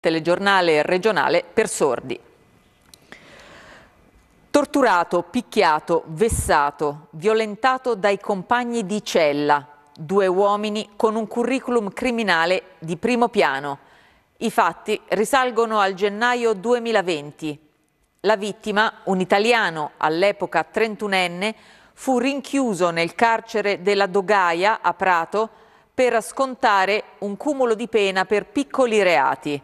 telegiornale regionale per sordi. Torturato, picchiato, vessato, violentato dai compagni di cella, due uomini con un curriculum criminale di primo piano. I fatti risalgono al gennaio 2020. La vittima, un italiano all'epoca 31enne, fu rinchiuso nel carcere della Dogaia a Prato per scontare un cumulo di pena per piccoli reati.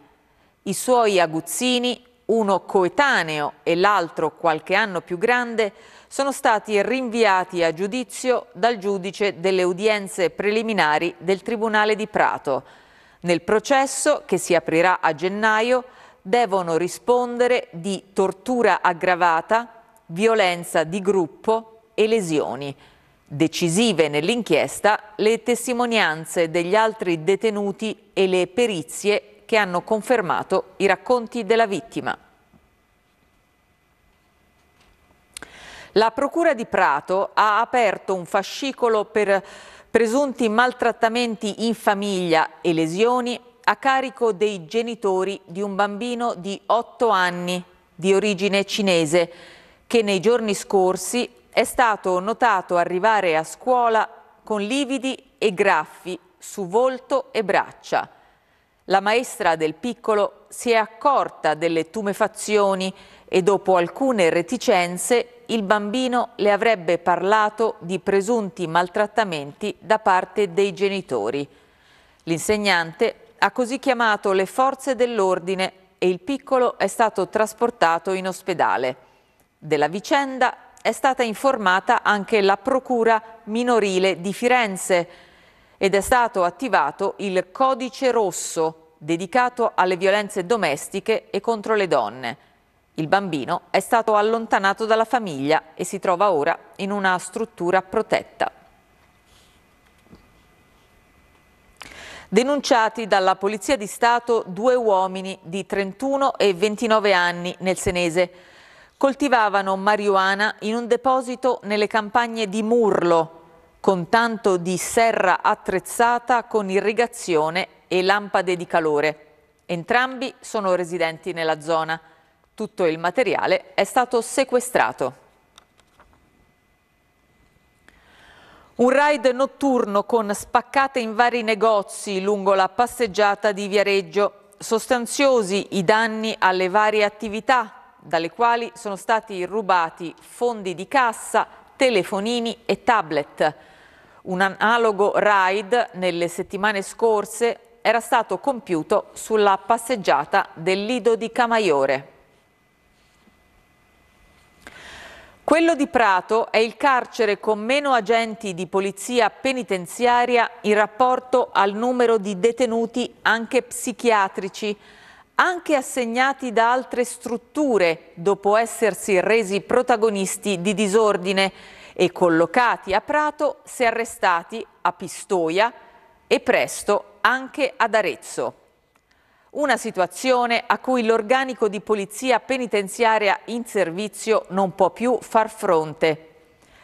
I suoi aguzzini, uno coetaneo e l'altro qualche anno più grande, sono stati rinviati a giudizio dal giudice delle udienze preliminari del Tribunale di Prato. Nel processo, che si aprirà a gennaio, devono rispondere di tortura aggravata, violenza di gruppo e lesioni. Decisive nell'inchiesta le testimonianze degli altri detenuti e le perizie che hanno confermato i racconti della vittima. La Procura di Prato ha aperto un fascicolo per presunti maltrattamenti in famiglia e lesioni a carico dei genitori di un bambino di 8 anni di origine cinese che nei giorni scorsi è stato notato arrivare a scuola con lividi e graffi su volto e braccia. La maestra del piccolo si è accorta delle tumefazioni e dopo alcune reticenze il bambino le avrebbe parlato di presunti maltrattamenti da parte dei genitori. L'insegnante ha così chiamato le forze dell'ordine e il piccolo è stato trasportato in ospedale. Della vicenda è stata informata anche la Procura minorile di Firenze, ed è stato attivato il Codice Rosso dedicato alle violenze domestiche e contro le donne. Il bambino è stato allontanato dalla famiglia e si trova ora in una struttura protetta. Denunciati dalla Polizia di Stato due uomini di 31 e 29 anni nel Senese. Coltivavano marijuana in un deposito nelle campagne di Murlo, con tanto di serra attrezzata con irrigazione e lampade di calore. Entrambi sono residenti nella zona. Tutto il materiale è stato sequestrato. Un raid notturno con spaccate in vari negozi lungo la passeggiata di Viareggio. Sostanziosi i danni alle varie attività, dalle quali sono stati rubati fondi di cassa, telefonini e tablet. Un analogo raid nelle settimane scorse era stato compiuto sulla passeggiata del Lido di Camaiore. Quello di Prato è il carcere con meno agenti di polizia penitenziaria in rapporto al numero di detenuti anche psichiatrici, anche assegnati da altre strutture dopo essersi resi protagonisti di disordine e collocati a Prato si è arrestati a Pistoia e presto anche ad Arezzo. Una situazione a cui l'organico di polizia penitenziaria in servizio non può più far fronte.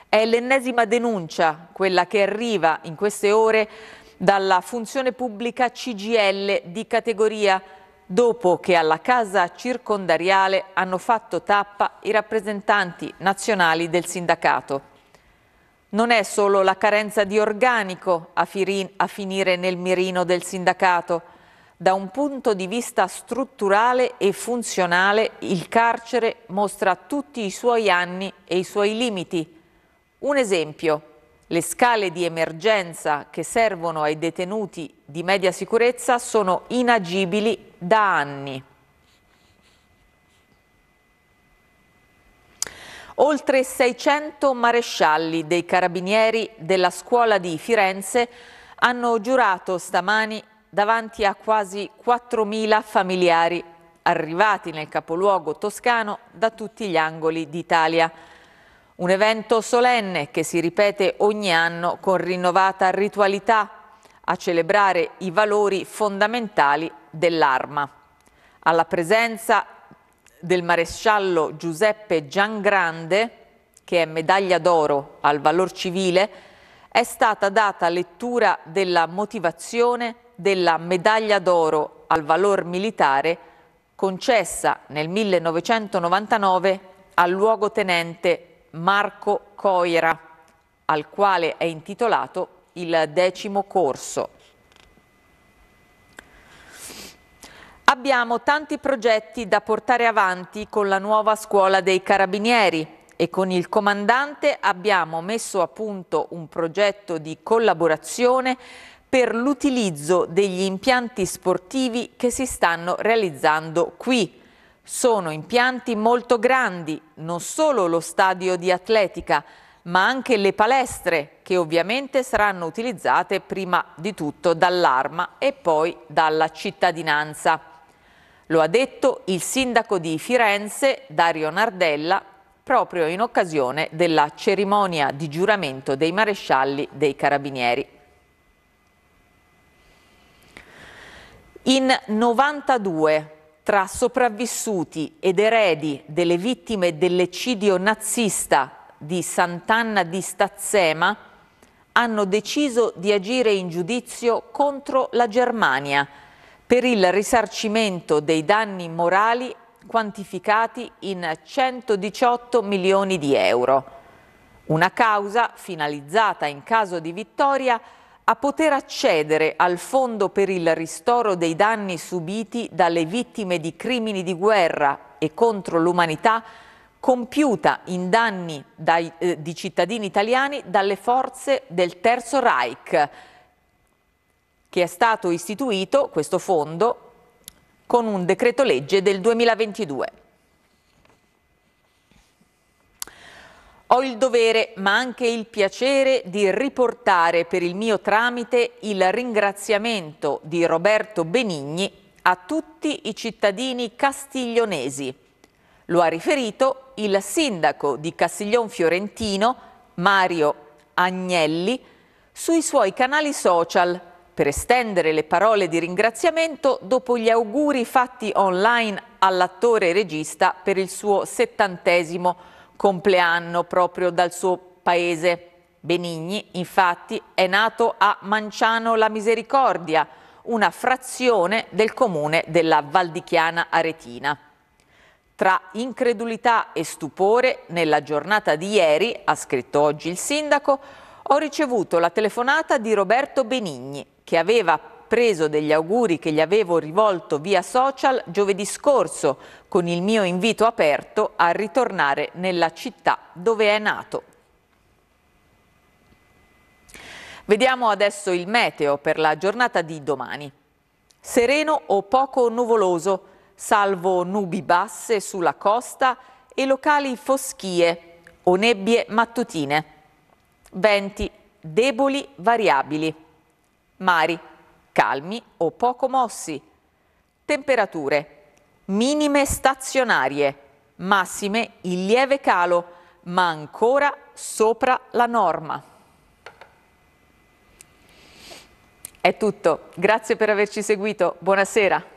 È l'ennesima denuncia, quella che arriva in queste ore dalla funzione pubblica CGL di categoria, dopo che alla casa circondariale hanno fatto tappa i rappresentanti nazionali del sindacato. Non è solo la carenza di organico a, a finire nel mirino del sindacato. Da un punto di vista strutturale e funzionale, il carcere mostra tutti i suoi anni e i suoi limiti. Un esempio, le scale di emergenza che servono ai detenuti di media sicurezza sono inagibili da anni. Oltre 600 marescialli dei carabinieri della scuola di Firenze hanno giurato stamani davanti a quasi 4.000 familiari arrivati nel capoluogo toscano da tutti gli angoli d'Italia. Un evento solenne che si ripete ogni anno con rinnovata ritualità a celebrare i valori fondamentali dell'arma. Alla presenza del maresciallo Giuseppe Giangrande, che è medaglia d'oro al valor civile, è stata data lettura della motivazione della medaglia d'oro al valor militare concessa nel 1999 al luogotenente Marco Coira, al quale è intitolato il decimo corso. Abbiamo tanti progetti da portare avanti con la nuova scuola dei carabinieri e con il comandante abbiamo messo a punto un progetto di collaborazione per l'utilizzo degli impianti sportivi che si stanno realizzando qui. Sono impianti molto grandi, non solo lo stadio di atletica, ma anche le palestre che ovviamente saranno utilizzate prima di tutto dall'Arma e poi dalla cittadinanza. Lo ha detto il sindaco di Firenze, Dario Nardella, proprio in occasione della cerimonia di giuramento dei marescialli dei carabinieri. In 92 tra sopravvissuti ed eredi delle vittime dell'eccidio nazista di Sant'Anna di Stazzema hanno deciso di agire in giudizio contro la Germania per il risarcimento dei danni morali quantificati in 118 milioni di euro. Una causa finalizzata in caso di vittoria a poter accedere al fondo per il ristoro dei danni subiti dalle vittime di crimini di guerra e contro l'umanità compiuta in danni dai, eh, di cittadini italiani dalle forze del Terzo Reich che è stato istituito questo fondo con un decreto legge del 2022. Ho il dovere, ma anche il piacere, di riportare per il mio tramite il ringraziamento di Roberto Benigni a tutti i cittadini castiglionesi. Lo ha riferito il sindaco di Castiglion Fiorentino, Mario Agnelli, sui suoi canali social per estendere le parole di ringraziamento dopo gli auguri fatti online all'attore e regista per il suo settantesimo compleanno proprio dal suo paese. Benigni, infatti, è nato a Manciano la Misericordia, una frazione del comune della Valdichiana Aretina. Tra incredulità e stupore, nella giornata di ieri, ha scritto oggi il sindaco, ho ricevuto la telefonata di Roberto Benigni, che aveva preso degli auguri che gli avevo rivolto via social giovedì scorso con il mio invito aperto a ritornare nella città dove è nato. Vediamo adesso il meteo per la giornata di domani. Sereno o poco nuvoloso, salvo nubi basse sulla costa e locali foschie o nebbie mattutine. Venti deboli variabili mari calmi o poco mossi. Temperature minime stazionarie, massime in lieve calo, ma ancora sopra la norma. È tutto, grazie per averci seguito, buonasera.